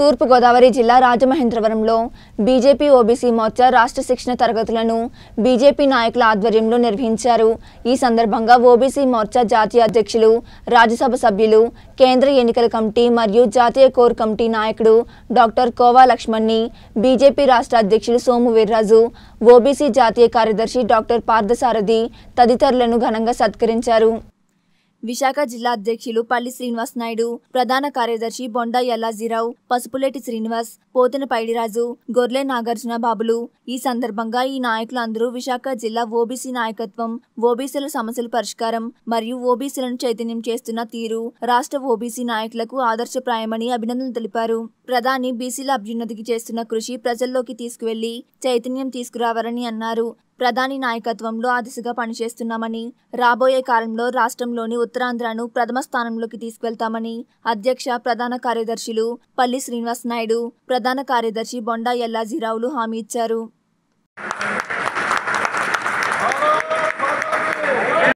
తూర్పుగోదావరి జిల్లా రాజమహేంద్రవరంలో BJP OBC Morcha రాష్ట్ర శిక్షణ తరగతులను బీజేపీ నాయకుల ఆధ్వర్యంలో నిర్వహించారు ఈ సందర్భంగా ఓబీసీ మోర్చా జాతీయ అధ్యక్షులు రాజ్యసభ సభ్యులు కేంద్ర ఎన్నికల కమిటీ మరియు జాతీయ కోర్ కమిటీ నాయకుడు డాక్టర్ కోవా లక్ష్మణ్ని బీజేపీ రాష్ట్ర అధ్యక్షులు సోము వీర్రాజు ఓబీసీ జాతీయ కార్యదర్శి డాక్టర్ పార్థసారథి తదితరులను ఘనంగా సత్కరించారు విశాఖ జిల్లా అధ్యక్షులు పల్లి శ్రీనివాస్ నాయుడు ప్రధాన కార్యదర్శి బొండా ఎల్లాజీరావు పసుపులేటి శ్రీనివాస్ పోతన పైడిరాజు గొర్లె నాగార్జున బాబులు ఈ సందర్భంగా ఈ నాయకులందరూ విశాఖ జిల్లా ఓబీసీ నాయకత్వం ఓబీసీల సమస్యల పరిష్కారం మరియు ఓబీసీలను చైతన్యం చేస్తున్న తీరు రాష్ట్ర ఓబీసీ నాయకులకు ఆదర్శప్రాయమని అభినందనలు తెలిపారు ప్రధాని బీసీల అభ్యున్నతికి చేస్తున్న కృషి ప్రజల్లోకి తీసుకువెళ్లి చైతన్యం తీసుకురావాలని అన్నారు ప్రధాని నాయకత్వంలో ఆ దిశగా పనిచేస్తున్నామని రాబోయే కాలంలో రాష్ట్రంలోని ఉత్తరాంధ్రను ప్రథమ స్థానంలోకి తీసుకెళ్తామని అధ్యక్ష ప్రధాన కార్యదర్శులు పల్లి శ్రీనివాస్ నాయుడు ప్రధాన కార్యదర్శి బొండా ఎల్లాజీరావులు హామీ ఇచ్చారు